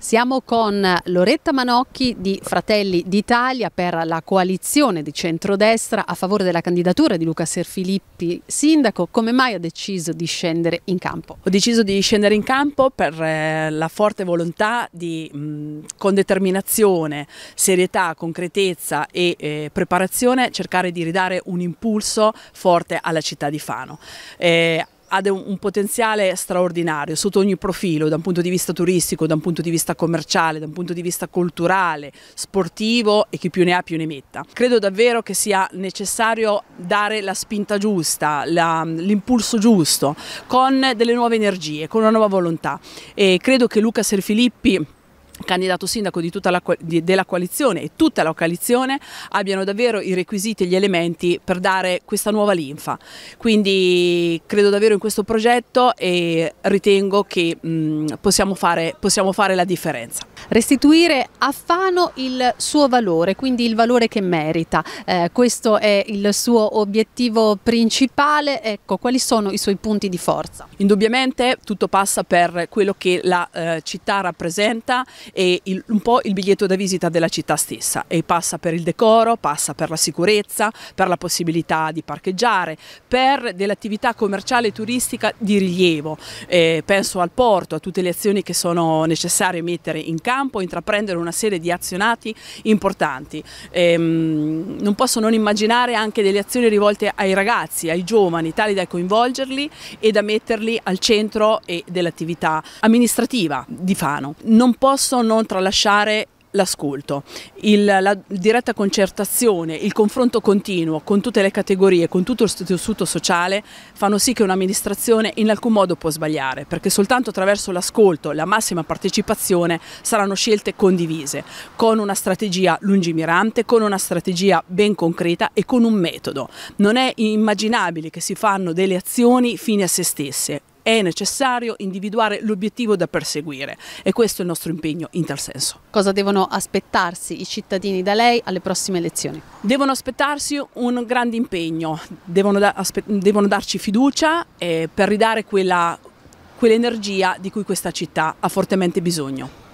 Siamo con Loretta Manocchi di Fratelli d'Italia per la coalizione di centrodestra a favore della candidatura di Luca Serfilippi sindaco. Come mai ha deciso di scendere in campo? Ho deciso di scendere in campo per eh, la forte volontà di con determinazione, serietà, concretezza e eh, preparazione cercare di ridare un impulso forte alla città di Fano. Eh, ha un potenziale straordinario sotto ogni profilo, da un punto di vista turistico, da un punto di vista commerciale, da un punto di vista culturale, sportivo e chi più ne ha più ne metta. Credo davvero che sia necessario dare la spinta giusta, l'impulso giusto, con delle nuove energie, con una nuova volontà e credo che Luca Serfilippi candidato sindaco la, di, della coalizione e tutta la coalizione abbiano davvero i requisiti e gli elementi per dare questa nuova linfa. Quindi credo davvero in questo progetto e ritengo che mh, possiamo, fare, possiamo fare la differenza. Restituire a Fano il suo valore, quindi il valore che merita, eh, questo è il suo obiettivo principale, ecco quali sono i suoi punti di forza? Indubbiamente tutto passa per quello che la eh, città rappresenta e il, un po' il biglietto da visita della città stessa e passa per il decoro, passa per la sicurezza, per la possibilità di parcheggiare, per dell'attività commerciale e turistica di rilievo. Eh, penso al porto, a tutte le azioni che sono necessarie mettere in campo, intraprendere una serie di azionati importanti. Eh, non posso non immaginare anche delle azioni rivolte ai ragazzi, ai giovani, tali da coinvolgerli e da metterli al centro dell'attività amministrativa di Fano. Non posso non tralasciare l'ascolto, la diretta concertazione, il confronto continuo con tutte le categorie, con tutto il tessuto sociale fanno sì che un'amministrazione in alcun modo può sbagliare perché soltanto attraverso l'ascolto, la massima partecipazione saranno scelte condivise con una strategia lungimirante, con una strategia ben concreta e con un metodo. Non è immaginabile che si fanno delle azioni fine a se stesse, è necessario individuare l'obiettivo da perseguire e questo è il nostro impegno in tal senso. Cosa devono aspettarsi i cittadini da lei alle prossime elezioni? Devono aspettarsi un grande impegno, devono, da, devono darci fiducia eh, per ridare quella quell'energia di cui questa città ha fortemente bisogno.